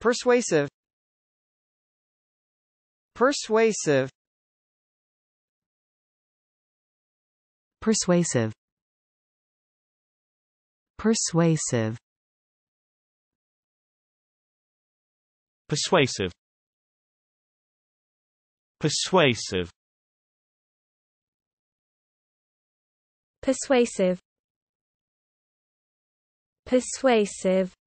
Persuasive Persuasive Persuasive Persuasive Persuasive Persuasive Persuasive Persuasive